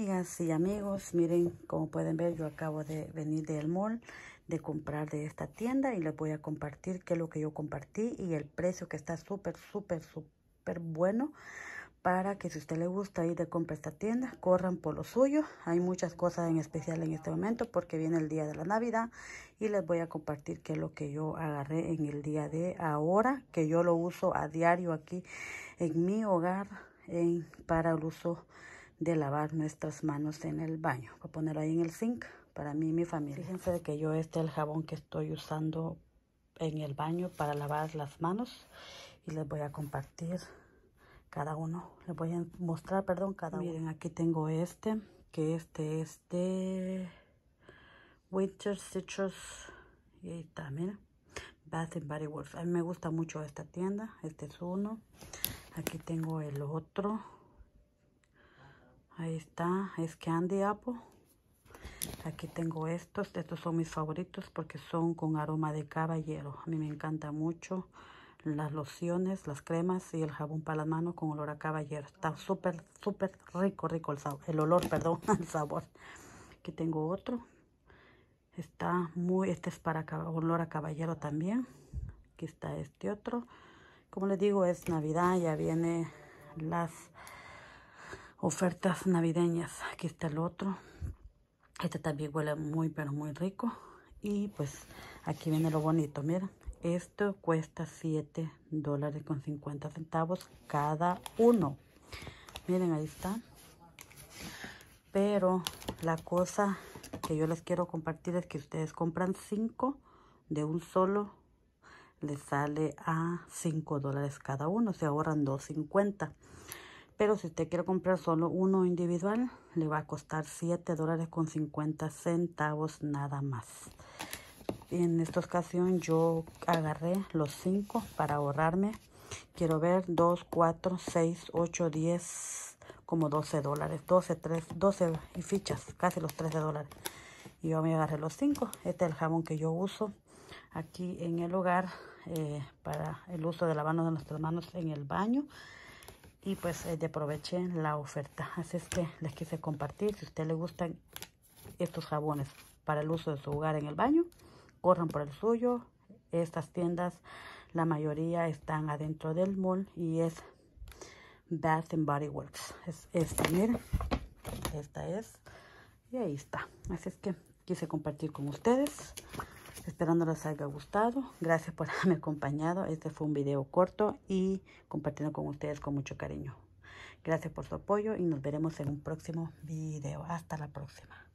Amigas y amigos, miren, como pueden ver, yo acabo de venir del mall, de comprar de esta tienda y les voy a compartir qué es lo que yo compartí y el precio que está súper, súper, súper bueno para que si usted le gusta ir de compra esta tienda, corran por lo suyo. Hay muchas cosas en especial en este momento porque viene el día de la Navidad y les voy a compartir qué es lo que yo agarré en el día de ahora, que yo lo uso a diario aquí en mi hogar en, para el uso de lavar nuestras manos en el baño. Voy a poner ahí en el zinc para mí y mi familia. Fíjense de que yo este es el jabón que estoy usando en el baño para lavar las manos y les voy a compartir cada uno. Les voy a mostrar, perdón, cada uno. Miren, aquí tengo este, que este es de Winter Citrus. Y ahí está, Bath and Body Works. A mí me gusta mucho esta tienda. Este es uno. Aquí tengo el otro Ahí está, es Candy Apple. Aquí tengo estos, estos son mis favoritos porque son con aroma de caballero. A mí me encanta mucho las lociones, las cremas y el jabón para las manos con olor a caballero. Está súper, súper rico, rico el, sabor, el olor, perdón, el sabor. Aquí tengo otro. Está muy, este es para olor a caballero también. Aquí está este otro. Como les digo, es Navidad, ya viene las ofertas navideñas. Aquí está el otro. Este también huele muy, pero muy rico. Y pues aquí viene lo bonito, miren. Esto cuesta 7 dólares con 50 centavos cada uno. Miren, ahí está. Pero la cosa que yo les quiero compartir es que ustedes compran 5 de un solo. Les sale a 5 dólares cada uno. Se ahorran 2.50. Pero si usted quiere comprar solo uno individual, le va a costar 7 dólares con 50 centavos nada más. En esta ocasión yo agarré los 5 para ahorrarme. Quiero ver 2, 4, 6, 8, 10, como 12 dólares. 12, 3, 12 y fichas, casi los 13 dólares. Y yo me agarré los 5. Este es el jabón que yo uso aquí en el hogar eh, para el uso de la mano de nuestras manos en el baño y pues eh, aproveché la oferta así es que les quise compartir si a usted le gustan estos jabones para el uso de su hogar en el baño corran por el suyo estas tiendas la mayoría están adentro del mall y es Bath and Body Works es esta miren esta es y ahí está así es que quise compartir con ustedes Esperando les haya gustado. Gracias por haberme acompañado. Este fue un video corto y compartiendo con ustedes con mucho cariño. Gracias por su apoyo y nos veremos en un próximo video. Hasta la próxima.